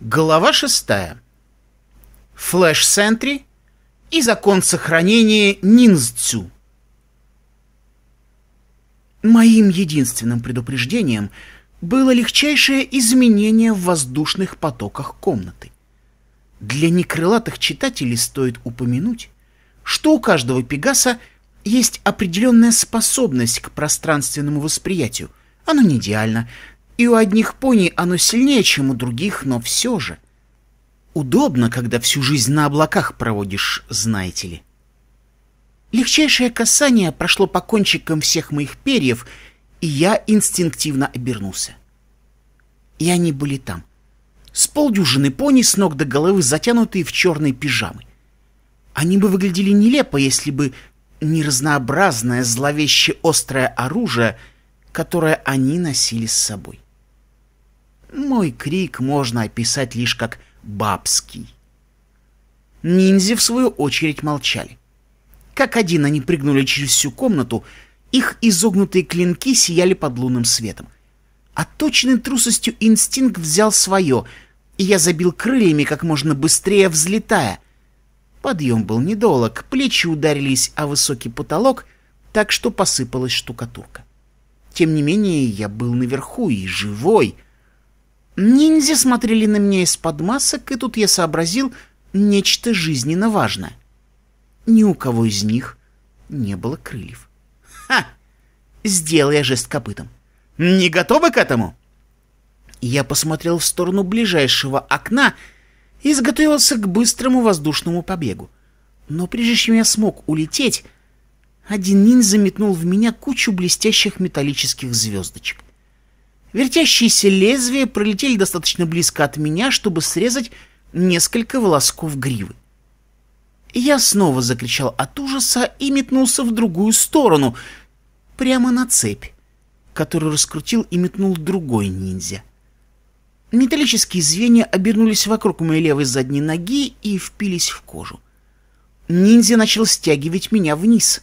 Глава 6. Флэш-сентри и закон сохранения ниндзю. Моим единственным предупреждением было легчайшее изменение в воздушных потоках комнаты. Для некрылатых читателей стоит упомянуть, что у каждого Пегаса есть определенная способность к пространственному восприятию. Оно не идеально, и у одних пони оно сильнее, чем у других, но все же. Удобно, когда всю жизнь на облаках проводишь, знаете ли. Легчайшее касание прошло по кончикам всех моих перьев, и я инстинктивно обернулся. И они были там. С полдюжины пони с ног до головы затянутые в черные пижамы. Они бы выглядели нелепо, если бы не разнообразное, зловеще острое оружие, которое они носили с собой. Мой крик можно описать лишь как «бабский». Ниндзя, в свою очередь, молчали. Как один они прыгнули через всю комнату, их изогнутые клинки сияли под лунным светом. Отточенный трусостью инстинкт взял свое, и я забил крыльями как можно быстрее, взлетая. Подъем был недолг, плечи ударились о высокий потолок, так что посыпалась штукатурка. Тем не менее, я был наверху и живой — Ниндзя смотрели на меня из-под масок, и тут я сообразил нечто жизненно важное. Ни у кого из них не было крыльев. «Ха!» — сделал я жест копытом. «Не готовы к этому?» Я посмотрел в сторону ближайшего окна и изготовился к быстрому воздушному побегу. Но прежде чем я смог улететь, один ниндзя метнул в меня кучу блестящих металлических звездочек. Вертящиеся лезвия пролетели достаточно близко от меня, чтобы срезать несколько волосков гривы. Я снова закричал от ужаса и метнулся в другую сторону, прямо на цепь, которую раскрутил и метнул другой ниндзя. Металлические звенья обернулись вокруг моей левой задней ноги и впились в кожу. Ниндзя начал стягивать меня вниз.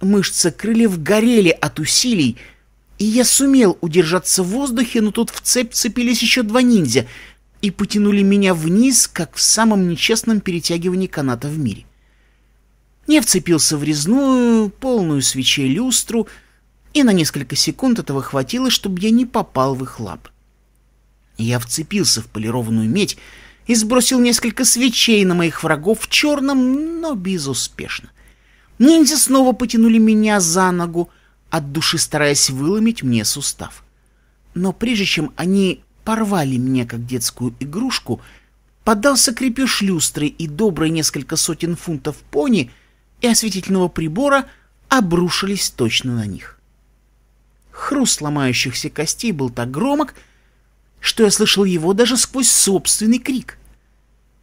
Мышцы крыльев горели от усилий, и я сумел удержаться в воздухе, но тут в цепь цепились еще два ниндзя и потянули меня вниз, как в самом нечестном перетягивании каната в мире. Я вцепился в резную, полную свечей люстру, и на несколько секунд этого хватило, чтобы я не попал в их лапы. Я вцепился в полированную медь и сбросил несколько свечей на моих врагов в черном, но безуспешно. Ниндзя снова потянули меня за ногу, от души стараясь выломить мне сустав. Но прежде чем они порвали мне как детскую игрушку, поддался крепеж люстры и добрые несколько сотен фунтов пони и осветительного прибора обрушились точно на них. Хруст ломающихся костей был так громок, что я слышал его даже сквозь собственный крик.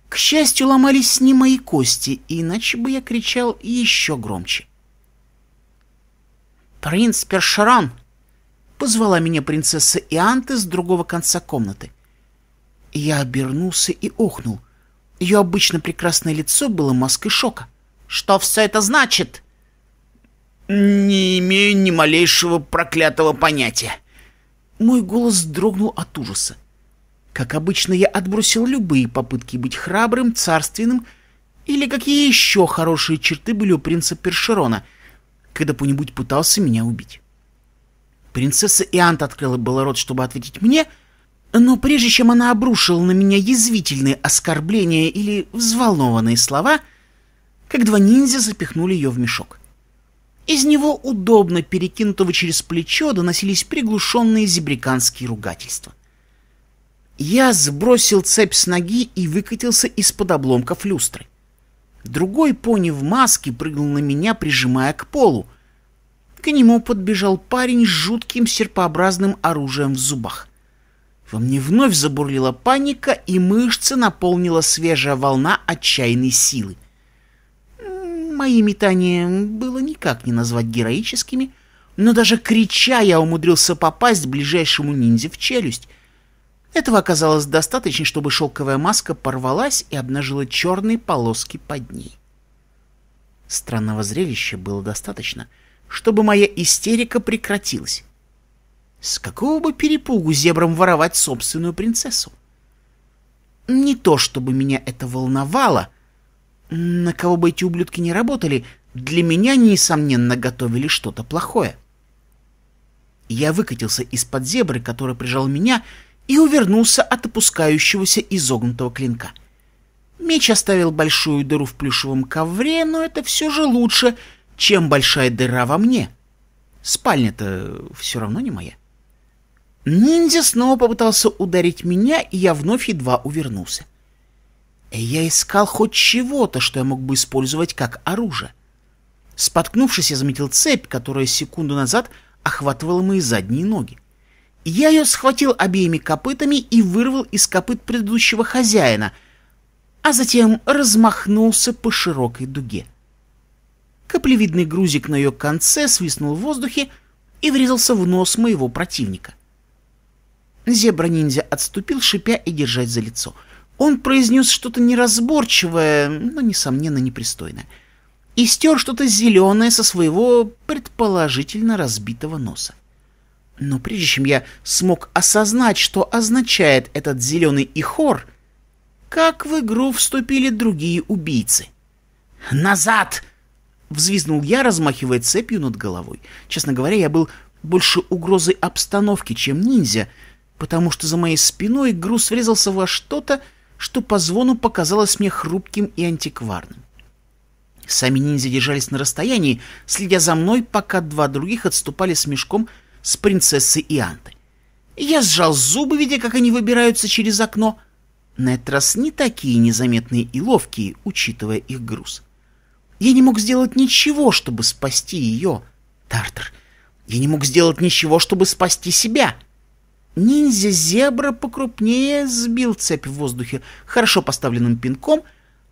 К счастью, ломались не мои кости, иначе бы я кричал еще громче. «Принц Першерон!» — позвала меня принцесса Ианты с другого конца комнаты. Я обернулся и охнул. Ее обычно прекрасное лицо было маской шока. «Что все это значит?» «Не имею ни малейшего проклятого понятия!» Мой голос дрогнул от ужаса. Как обычно, я отбросил любые попытки быть храбрым, царственным, или какие еще хорошие черты были у принца Першерона — когда кто-нибудь пытался меня убить. Принцесса Иант открыла было рот, чтобы ответить мне, но прежде чем она обрушила на меня язвительные оскорбления или взволнованные слова, как два ниндзя запихнули ее в мешок. Из него удобно перекинутого через плечо доносились приглушенные зебриканские ругательства. Я сбросил цепь с ноги и выкатился из-под обломков люстры. Другой пони в маске прыгнул на меня, прижимая к полу. К нему подбежал парень с жутким серпообразным оружием в зубах. Во мне вновь забурлила паника, и мышцы наполнила свежая волна отчаянной силы. Мои метания было никак не назвать героическими, но даже крича я умудрился попасть ближайшему ниндзя в челюсть, этого оказалось достаточно, чтобы шелковая маска порвалась и обнажила черные полоски под ней. Странного зрелища было достаточно, чтобы моя истерика прекратилась. С какого бы перепугу зебрам воровать собственную принцессу? Не то чтобы меня это волновало. На кого бы эти ублюдки не работали, для меня, несомненно, готовили что-то плохое. Я выкатился из-под зебры, которая прижала меня, и увернулся от опускающегося изогнутого клинка. Меч оставил большую дыру в плюшевом ковре, но это все же лучше, чем большая дыра во мне. Спальня-то все равно не моя. Ниндзя снова попытался ударить меня, и я вновь едва увернулся. Я искал хоть чего-то, что я мог бы использовать как оружие. Споткнувшись, я заметил цепь, которая секунду назад охватывала мои задние ноги. Я ее схватил обеими копытами и вырвал из копыт предыдущего хозяина, а затем размахнулся по широкой дуге. Каплевидный грузик на ее конце свистнул в воздухе и врезался в нос моего противника. Зебра-ниндзя отступил, шипя и держать за лицо. Он произнес что-то неразборчивое, но, несомненно, непристойное, и стер что-то зеленое со своего, предположительно, разбитого носа. Но прежде чем я смог осознать, что означает этот зеленый ихор, как в игру вступили другие убийцы. «Назад!» — взвизнул я, размахивая цепью над головой. Честно говоря, я был больше угрозой обстановки, чем ниндзя, потому что за моей спиной груз врезался во что-то, что по звону показалось мне хрупким и антикварным. Сами ниндзя держались на расстоянии, следя за мной, пока два других отступали с мешком с принцессой Иантой. Я сжал зубы, видя, как они выбираются через окно. На этот раз не такие незаметные и ловкие, учитывая их груз. Я не мог сделать ничего, чтобы спасти ее, Тартер. Я не мог сделать ничего, чтобы спасти себя. Ниндзя-зебра покрупнее сбил цепь в воздухе хорошо поставленным пинком,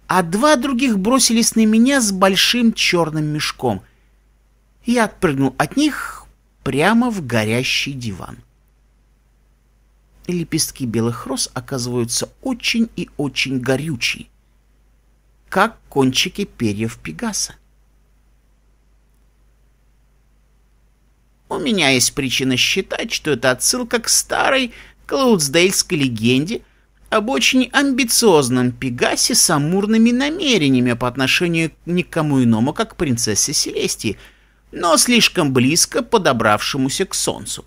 а два других бросились на меня с большим черным мешком. Я отпрыгнул от них, прямо в горящий диван. Лепестки белых роз оказываются очень и очень горючие, как кончики перьев Пегаса. У меня есть причина считать, что это отсылка к старой клоудсдейльской легенде об очень амбициозном Пегасе с амурными намерениями по отношению к никому иному, как к принцессе Селестии — но слишком близко подобравшемуся к Солнцу.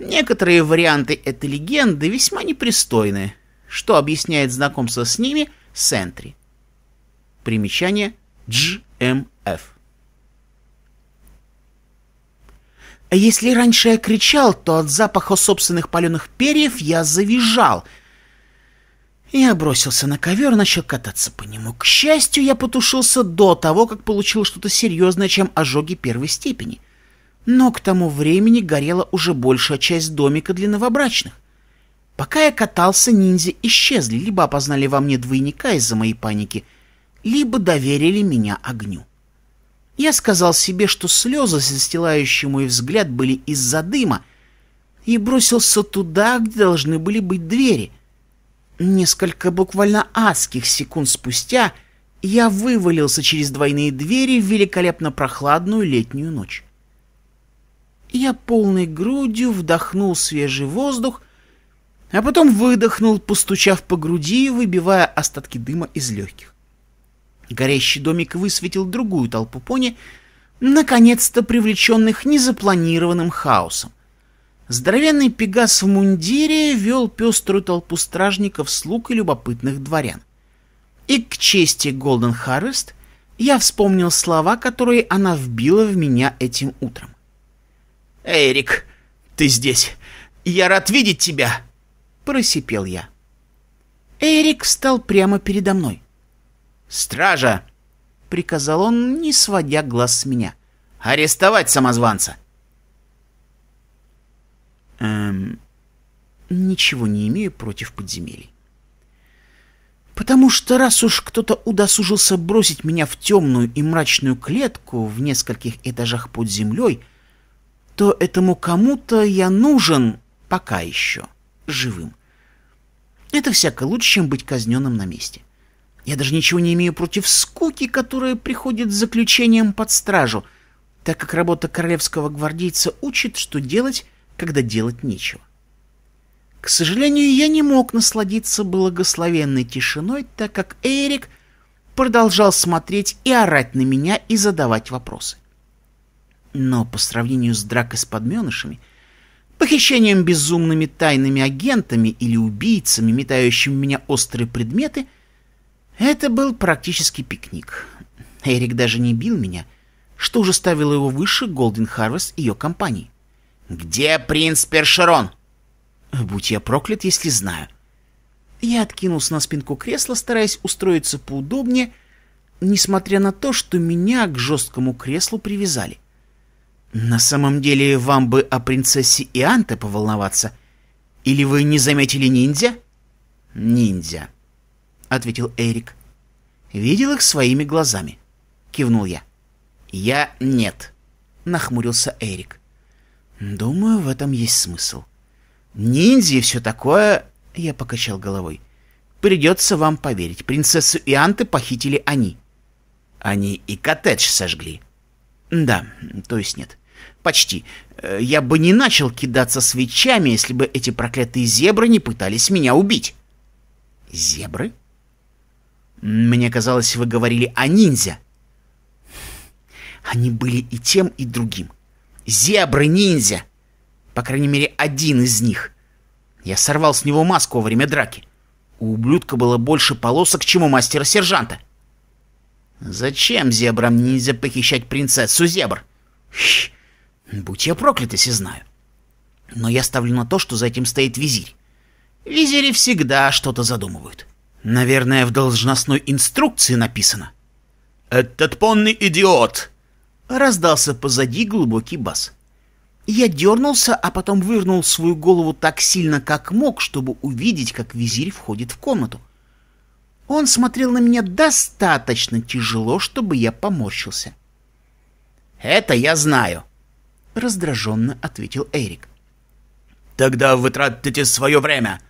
Некоторые варианты этой легенды весьма непристойны, что объясняет знакомство с ними Сентри. Примечание GMF. «А если раньше я кричал, то от запаха собственных паленых перьев я завизжал — я бросился на ковер и начал кататься по нему. К счастью, я потушился до того, как получил что-то серьезное, чем ожоги первой степени. Но к тому времени горела уже большая часть домика для новобрачных. Пока я катался, ниндзя исчезли, либо опознали во мне двойника из-за моей паники, либо доверили меня огню. Я сказал себе, что слезы, застилающие мой взгляд, были из-за дыма, и бросился туда, где должны были быть двери — Несколько буквально адских секунд спустя я вывалился через двойные двери в великолепно прохладную летнюю ночь. Я полной грудью вдохнул свежий воздух, а потом выдохнул, постучав по груди, выбивая остатки дыма из легких. Горящий домик высветил другую толпу пони, наконец-то привлеченных незапланированным хаосом. Здоровенный пегас в мундире вел пеструю толпу стражников, слуг и любопытных дворян. И к чести Голден Харвест я вспомнил слова, которые она вбила в меня этим утром. «Эрик, ты здесь! Я рад видеть тебя!» — просипел я. Эрик встал прямо передо мной. «Стража!» — приказал он, не сводя глаз с меня. «Арестовать самозванца!» эм, ничего не имею против подземелий. Потому что раз уж кто-то удосужился бросить меня в темную и мрачную клетку в нескольких этажах под землей, то этому кому-то я нужен пока еще живым. Это всяко лучше, чем быть казненным на месте. Я даже ничего не имею против скуки, которая приходит с заключением под стражу, так как работа королевского гвардейца учит, что делать, когда делать нечего. К сожалению, я не мог насладиться благословенной тишиной, так как Эрик продолжал смотреть и орать на меня и задавать вопросы. Но по сравнению с дракой с подменышами, похищением безумными тайными агентами или убийцами, метающими в меня острые предметы, это был практически пикник. Эрик даже не бил меня, что уже ставило его выше Голден Харвест и ее компании. «Где принц Першерон?» «Будь я проклят, если знаю». Я откинулся на спинку кресла, стараясь устроиться поудобнее, несмотря на то, что меня к жесткому креслу привязали. «На самом деле, вам бы о принцессе Ианте поволноваться. Или вы не заметили ниндзя?» «Ниндзя», — ответил Эрик. «Видел их своими глазами», — кивнул я. «Я нет», — нахмурился Эрик. «Думаю, в этом есть смысл». «Ниндзя и все такое...» — я покачал головой. «Придется вам поверить. Принцессу и Анты похитили они». «Они и коттедж сожгли». «Да, то есть нет. Почти. Э, я бы не начал кидаться свечами, если бы эти проклятые зебры не пытались меня убить». «Зебры?» «Мне казалось, вы говорили о ниндзя». «Они были и тем, и другим. Зебры-ниндзя! По крайней мере, один из них. Я сорвал с него маску во время драки. У ублюдка было больше полосок, чем у мастера-сержанта. Зачем зебрам нельзя похищать принцессу зебр? будь я проклят, если знаю. Но я ставлю на то, что за этим стоит визирь. Визири всегда что-то задумывают. Наверное, в должностной инструкции написано. «Этот понный идиот!» Раздался позади глубокий бас. Я дернулся, а потом вывернул свою голову так сильно, как мог, чтобы увидеть, как визирь входит в комнату. Он смотрел на меня достаточно тяжело, чтобы я поморщился. «Это я знаю», — раздраженно ответил Эрик. «Тогда вы тратите свое время.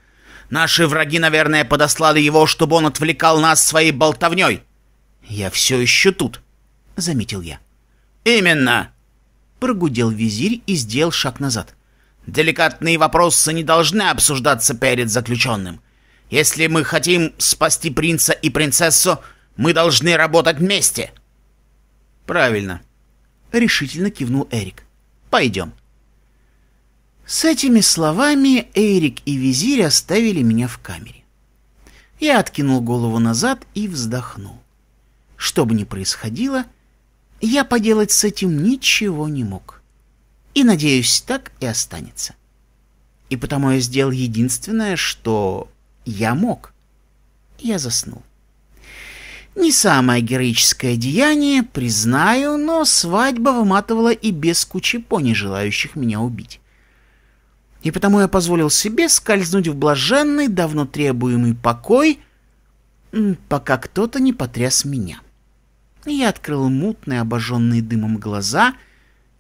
Наши враги, наверное, подослали его, чтобы он отвлекал нас своей болтовней. Я все еще тут», — заметил я. «Именно!» — прогудел визирь и сделал шаг назад. «Деликатные вопросы не должны обсуждаться перед заключенным. Если мы хотим спасти принца и принцессу, мы должны работать вместе!» «Правильно!» — решительно кивнул Эрик. «Пойдем!» С этими словами Эрик и визирь оставили меня в камере. Я откинул голову назад и вздохнул. Что бы ни происходило — я поделать с этим ничего не мог. И, надеюсь, так и останется. И потому я сделал единственное, что я мог. Я заснул. Не самое героическое деяние, признаю, но свадьба выматывала и без кучи пони, желающих меня убить. И потому я позволил себе скользнуть в блаженный, давно требуемый покой, пока кто-то не потряс меня. Я открыл мутные, обожженные дымом глаза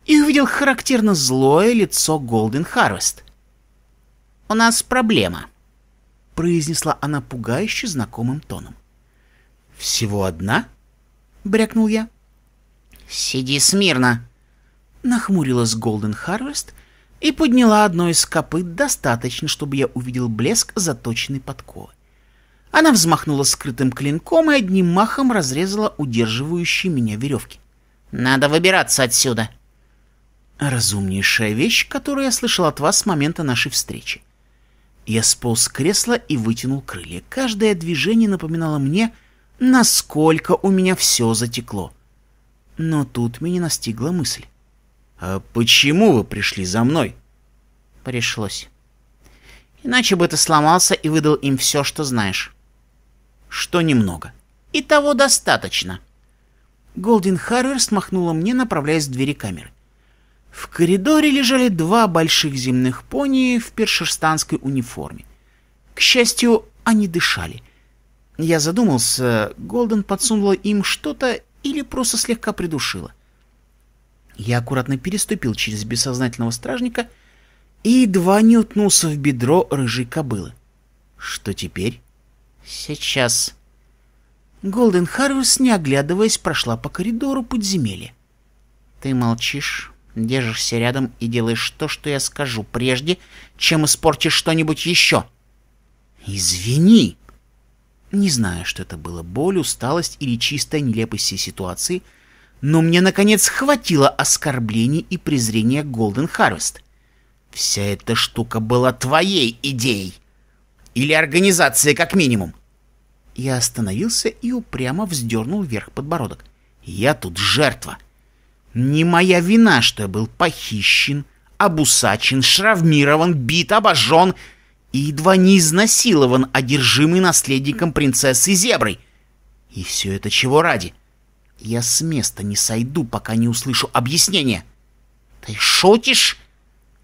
и увидел характерно злое лицо Голден Харвест. «У нас проблема», — произнесла она пугающе знакомым тоном. «Всего одна?» — брякнул я. «Сиди смирно!» — нахмурилась Голден Харвест и подняла одно из копыт достаточно, чтобы я увидел блеск заточенной подковы. Она взмахнула скрытым клинком и одним махом разрезала удерживающие меня веревки. «Надо выбираться отсюда!» «Разумнейшая вещь, которую я слышал от вас с момента нашей встречи. Я сполз с кресла и вытянул крылья. Каждое движение напоминало мне, насколько у меня все затекло. Но тут меня настигла мысль. «А почему вы пришли за мной?» «Пришлось. Иначе бы ты сломался и выдал им все, что знаешь» что немного. И того достаточно. Голдин Харвер смахнула мне, направляясь к двери камеры. В коридоре лежали два больших земных пони в першерстанской униформе. К счастью, они дышали. Я задумался, Голден подсунула им что-то или просто слегка придушила. Я аккуратно переступил через бессознательного стражника и едва не утнулся в бедро рыжей кобылы. Что теперь? «Сейчас». Голден Харвис, не оглядываясь, прошла по коридору подземелья. «Ты молчишь, держишься рядом и делаешь то, что я скажу, прежде, чем испортишь что-нибудь еще». «Извини!» Не знаю, что это было, боль, усталость или чистая нелепость всей ситуации, но мне, наконец, хватило оскорблений и презрения Голден Харвест. Вся эта штука была твоей идеей. Или организации как минимум. Я остановился и упрямо вздернул вверх подбородок. Я тут жертва. Не моя вина, что я был похищен, обусачен, шравмирован, бит, обожжен и едва не изнасилован, одержимый наследником принцессы Зеброй. И все это чего ради? Я с места не сойду, пока не услышу объяснения. Ты шутишь?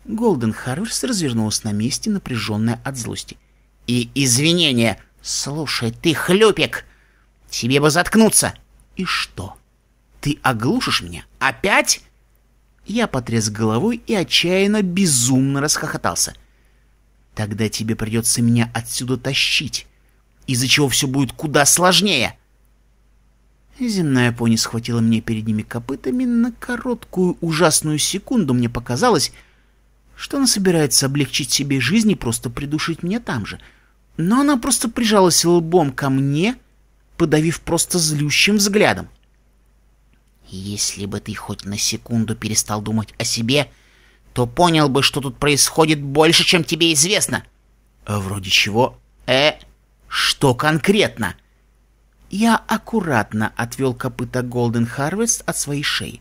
Голден Харверс развернулась на месте, напряженная от злости. — и извинения. «Слушай, ты хлюпик! Тебе бы заткнуться!» «И что? Ты оглушишь меня? Опять?» Я потряс головой и отчаянно, безумно расхохотался. «Тогда тебе придется меня отсюда тащить, из-за чего все будет куда сложнее!» Земная пони схватила меня передними копытами. На короткую ужасную секунду мне показалось, что она собирается облегчить себе жизнь и просто придушить меня там же — но она просто прижалась лбом ко мне, подавив просто злющим взглядом. «Если бы ты хоть на секунду перестал думать о себе, то понял бы, что тут происходит больше, чем тебе известно». А «Вроде чего?» «Э, что конкретно?» Я аккуратно отвел копыта Голден Харвест от своей шеи.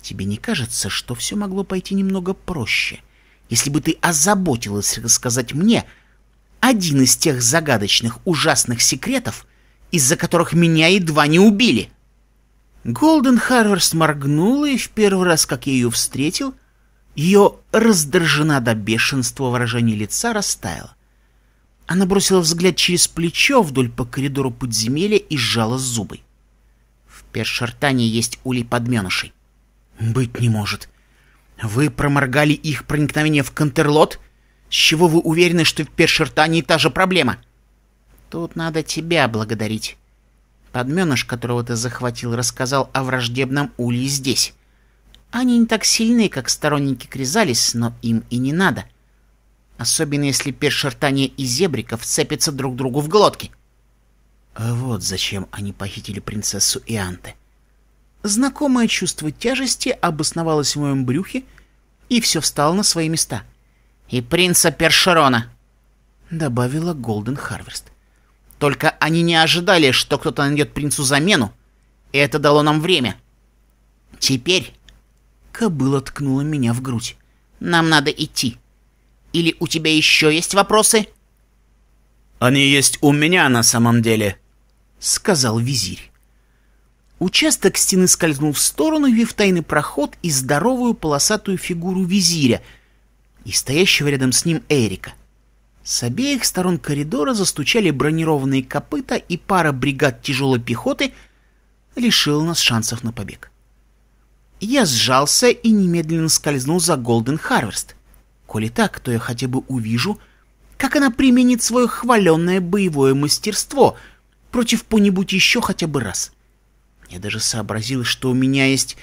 «Тебе не кажется, что все могло пойти немного проще, если бы ты озаботилась рассказать мне, один из тех загадочных, ужасных секретов, из-за которых меня едва не убили. Голден Харверс моргнула, и в первый раз, как я ее встретил, ее раздражена до бешенства выражение лица растаяло. Она бросила взгляд через плечо вдоль по коридору подземелья и сжала зубы. В першертане есть улей подменышей. Быть не может. Вы проморгали их проникновение в кантерлот? С чего вы уверены, что в Першертане та же проблема? Тут надо тебя благодарить. Подменыш, которого ты захватил, рассказал о враждебном улье здесь. Они не так сильны, как сторонники Кризалис, но им и не надо. Особенно если Першертане и Зебрика вцепятся друг другу в глотки. А вот зачем они похитили принцессу Ианте. Знакомое чувство тяжести обосновалось в моем брюхе, и все встало на свои места — и принца Першерона», — добавила Голден Харвест. «Только они не ожидали, что кто-то найдет принцу замену, и это дало нам время. Теперь...» Кобыла ткнула меня в грудь. «Нам надо идти. Или у тебя еще есть вопросы?» «Они есть у меня на самом деле», — сказал визирь. Участок стены скользнул в сторону, вив тайный проход и здоровую полосатую фигуру визиря — и стоящего рядом с ним Эрика. С обеих сторон коридора застучали бронированные копыта, и пара бригад тяжелой пехоты лишила нас шансов на побег. Я сжался и немедленно скользнул за Голден Харвест. Коли так, то я хотя бы увижу, как она применит свое хваленное боевое мастерство против кого еще хотя бы раз. Я даже сообразил, что у меня есть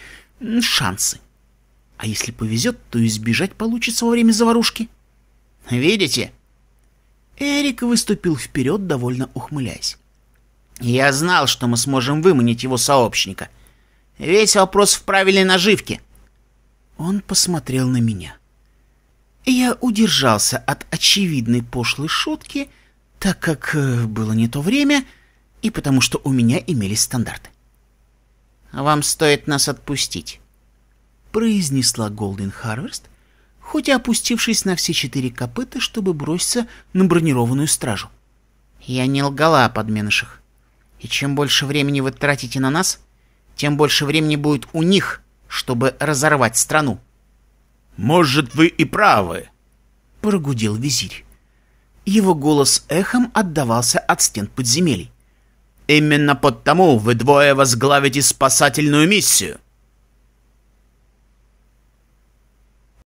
шансы. — а если повезет, то избежать получится во время заварушки. Видите? Эрик выступил вперед, довольно ухмыляясь. Я знал, что мы сможем выманить его сообщника. Весь вопрос в правильной наживке. Он посмотрел на меня. Я удержался от очевидной пошлой шутки, так как э, было не то время, и потому что у меня имелись стандарты. «Вам стоит нас отпустить», произнесла Голден Харвест, хоть и опустившись на все четыре копыта, чтобы броситься на бронированную стражу. «Я не лгала о подменышах. И чем больше времени вы тратите на нас, тем больше времени будет у них, чтобы разорвать страну». «Может, вы и правы», — прогудел визирь. Его голос эхом отдавался от стен подземелий. «Именно потому вы двое возглавите спасательную миссию».